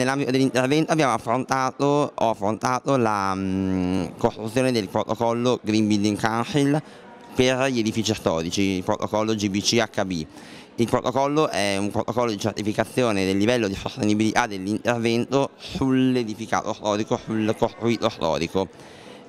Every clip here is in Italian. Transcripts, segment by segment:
Nell'ambito dell'intervento abbiamo affrontato, ho affrontato la mh, mm, costruzione del protocollo Green Building Council per gli edifici storici, il protocollo GBCHB. Il protocollo è un protocollo di certificazione del livello di sostenibilità dell'intervento sull'edificato storico, sul costruito storico.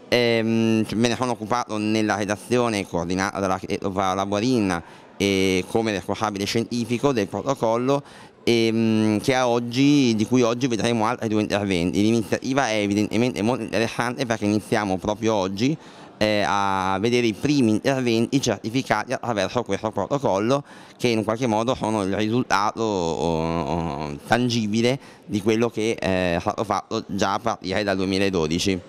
Ehm, me ne sono occupato nella redazione coordinata dall'architetto Paola Guarin e come responsabile scientifico del protocollo Ehm, e, oggi, di cui oggi vedremo altri due interventi. L'iniziativa è evidentemente molto interessante perché iniziamo proprio oggi eh, a vedere i primi interventi certificati attraverso questo protocollo che in qualche modo sono il risultato oh, oh, tangibile di quello che eh, è stato fatto già a partire dal 2012.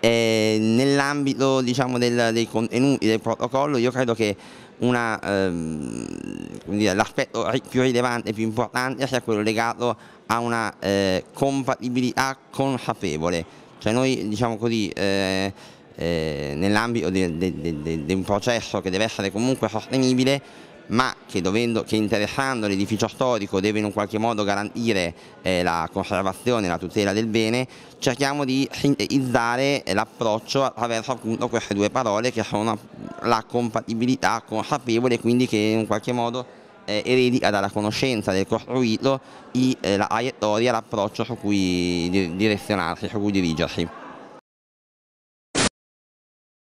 Eh, nell'ambito diciamo, del, dei contenuti del protocollo io credo che ehm, l'aspetto più rilevante, e più importante sia quello legato a una eh, compatibilità consapevole, cioè noi diciamo così eh, eh nell'ambito di un processo che deve essere comunque sostenibile ma che, dovendo, che interessando l'edificio storico deve in un qualche modo garantire eh, la conservazione la tutela del bene, cerchiamo di sintetizzare l'approccio attraverso appunto queste due parole che sono la compatibilità consapevole, quindi che in un qualche modo eh, eredita dalla conoscenza del costruito i, eh, la traiettoria, l'approccio su cui direzionarsi, su cui dirigersi.